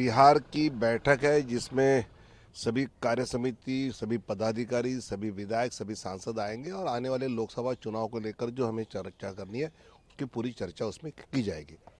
बिहार की बैठक है जिसमें सभी कार्य समिति सभी पदाधिकारी सभी विधायक सभी सांसद आएंगे और आने वाले लोकसभा चुनाव को लेकर जो हमें चर्चा करनी है उसकी पूरी चर्चा उसमें की जाएगी